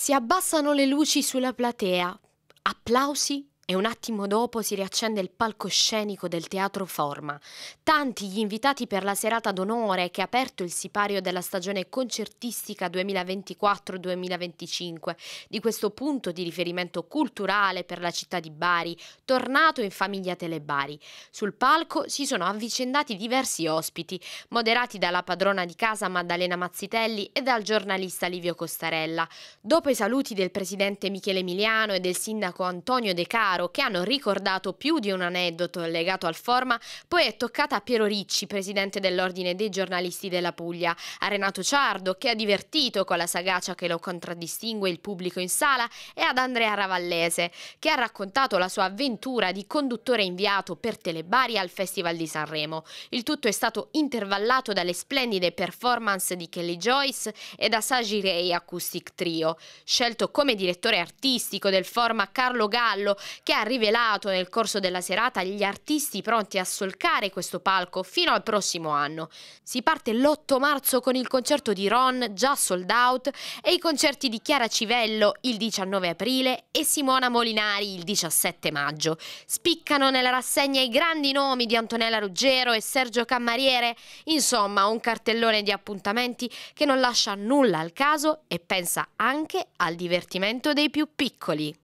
Si abbassano le luci sulla platea. Applausi e un attimo dopo si riaccende il palcoscenico del Teatro Forma. Tanti gli invitati per la serata d'onore che ha aperto il sipario della stagione concertistica 2024-2025, di questo punto di riferimento culturale per la città di Bari, tornato in famiglia Telebari. Sul palco si sono avvicendati diversi ospiti, moderati dalla padrona di casa Maddalena Mazzitelli e dal giornalista Livio Costarella. Dopo i saluti del presidente Michele Emiliano e del sindaco Antonio De Caro, Catanzaro, che hanno ricordato più di un aneddoto legato al forma, poi è toccata a Piero Ricci, presidente dell'Ordine dei giornalisti della Puglia, a Renato Ciardo, che ha divertito con la sagacia che lo contraddistingue il pubblico in sala, e ad Andrea Ravallese, che ha raccontato la sua avventura di conduttore inviato per Telebari al Festival di Sanremo. Il tutto è stato intervallato dalle splendide performance di Kelly Joyce e da Saji Ray Acoustic Trio, scelto come direttore artistico del forma Carlo Gallo, che ha rivelato nel corso della serata gli artisti pronti a solcare questo palco fino al prossimo anno. Si parte l'8 marzo con il concerto di Ron, già sold out, e i concerti di Chiara Civello il 19 aprile e Simona Molinari il 17 maggio. Spiccano nella rassegna i grandi nomi di Antonella Ruggero e Sergio Cammariere, insomma un cartellone di appuntamenti che non lascia nulla al caso e pensa anche al divertimento dei più piccoli.